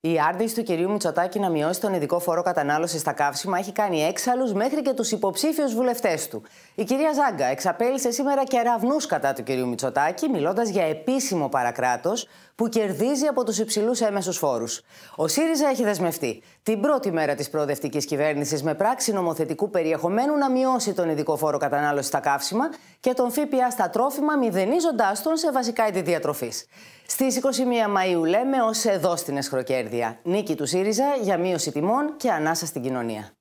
Η άρνηση του κυρίου Μητσοτάκη να μειώσει τον ειδικό φόρο κατανάλωσης στα καύσιμα έχει κάνει έξαλλους μέχρι και τους υποψήφιους βουλευτές του. Η κυρία Ζάγκα εξαπέλυσε σήμερα και κεραυνού κατά του κυρίου Μητσοτάκη, μιλώντας για επίσημο παρακράτος που κερδίζει από τους υψηλούς έμεσους φόρους. Ο ΣΥΡΙΖΑ έχει δεσμευτεί την πρώτη μέρα της προοδευτικής κυβέρνησης με πράξη νομοθετικού περιεχομένου να μειώσει τον ειδικό φόρο κατανάλωσης στα καύσιμα και τον ΦΠΑ στα τρόφιμα, μηδενίζοντάς τον σε βασικά είδη διατροφής. Στις 21 Μαου, λέμε, ως εδώ στην Νίκη του ΣΥΡΙΖΑ για μείωση τιμών και ανάσα στην κοινωνία.